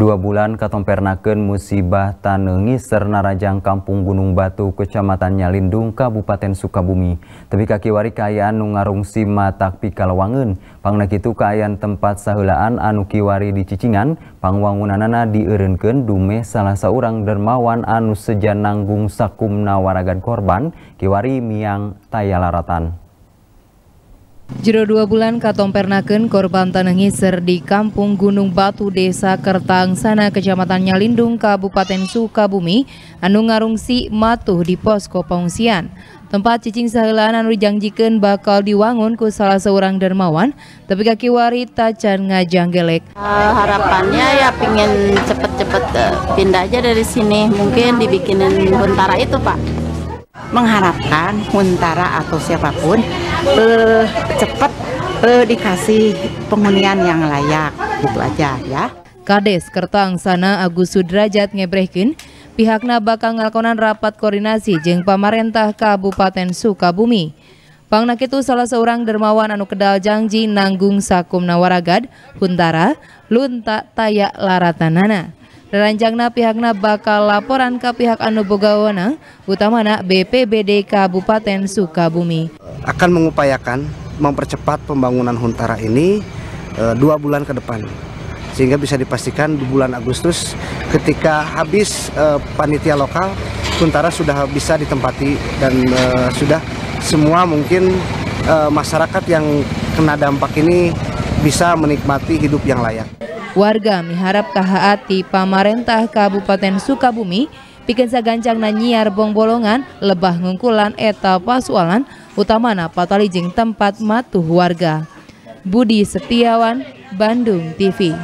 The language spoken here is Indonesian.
Dua bulan katompernaken musibah tanengi serna rajang kampung Gunung Batu kecamatan Nyalindung Kabupaten Sukabumi. Tapi kaki wari kaayaan nu ngarungsi matak pikalawangen. Pangnak itu kaayaan tempat sahulaan anu kiwari di Cicingan, pangwangunanana dieureunkeun dumeh salah seorang dermawan anu sejan nanggung sakumna waragan korban kiwari miang tayalaratan. Jero dua bulan katong pernaken korban tanah ngisir di Kampung Gunung Batu Desa Kertang Sana Kecamatan Nyalindung Kabupaten Sukabumi anu ngarungsi matuh di posko pengungsian. Tempat cicing sahelan anu dijanjikan bakal diwangun ku salah seorang dermawan tapi kaki wari tacan ngajang gelek. Uh, eh, harapannya ya pingin cepet-cepet uh, pindah aja dari sini mungkin dibikinin huntara itu pak mengharapkan Huntara atau siapapun eh, cepat eh, dikasih penghunian yang layak gitu aja ya. Kades Kertang Sana Agus Sudrajat ngebrehkin pihaknya bakal ngelakonan rapat koordinasi jeng pemerintah Kabupaten Sukabumi. Pangnak itu salah seorang dermawan anu kedal janji nanggung sakum nawaragad, huntara, lunta tayak laratanana. Raranjangna pihakna bakal laporan ke pihak anu bogawana, utamana BPBD Kabupaten Sukabumi. Akan mengupayakan mempercepat pembangunan Huntara ini e, dua bulan ke depan. Sehingga bisa dipastikan di bulan Agustus ketika habis e, panitia lokal, Huntara sudah bisa ditempati dan e, sudah semua mungkin e, masyarakat yang kena dampak ini bisa menikmati hidup yang layak. Warga miharap kahati Pamarentah Kabupaten Sukabumi bikin gancang nanyiar bongbolongan lebah ngungkulan eta pasualan utamana patalijing tempat matuh warga. Budi Setiawan, Bandung TV.